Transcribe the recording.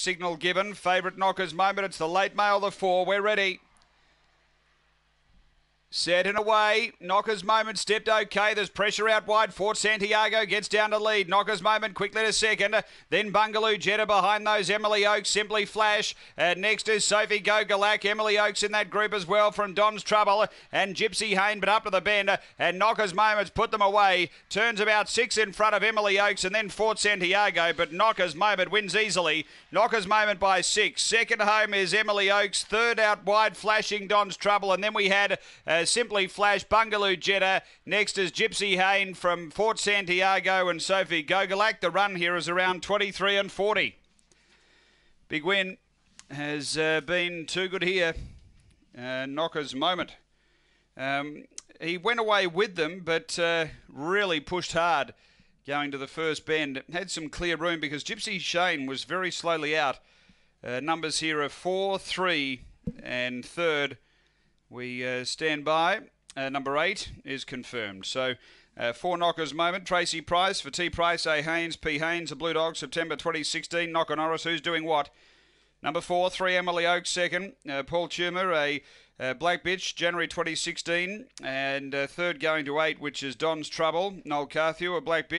Signal given. Favourite knockers moment. It's the late male, the four. We're ready. Set and away. Knocker's moment stepped okay. There's pressure out wide. Fort Santiago gets down to lead. Knocker's moment quickly to second. Then Bungaloo Jetta behind those. Emily Oaks, Simply Flash. Uh, next is Sophie Galak. Emily Oaks in that group as well from Don's Trouble and Gypsy Hain, but up to the bend. And Knocker's moment's put them away. Turns about six in front of Emily Oaks and then Fort Santiago, but Knocker's moment wins easily. Knocker's moment by six. Second home is Emily Oaks. Third out wide, flashing Don's Trouble. And then we had. Uh, Simply Flash, Bungaloo Jetta. Next is Gypsy Hain from Fort Santiago and Sophie Gogolak. The run here is around 23 and 40. Big win has uh, been too good here. Uh, knocker's moment. Um, he went away with them, but uh, really pushed hard going to the first bend. Had some clear room because Gypsy Shane was very slowly out. Uh, numbers here are 4, 3, and third we uh, stand by. Uh, number eight is confirmed. So uh, four knockers moment. Tracy Price for T Price, A Haynes, P Haynes, the Blue Dog, September 2016. Knock on Norris, who's doing what? Number four, three Emily Oaks, second. Uh, Paul Tumor, a uh, Black Bitch, January 2016. And uh, third going to eight, which is Don's Trouble. Noel Carthew, a Black Bitch.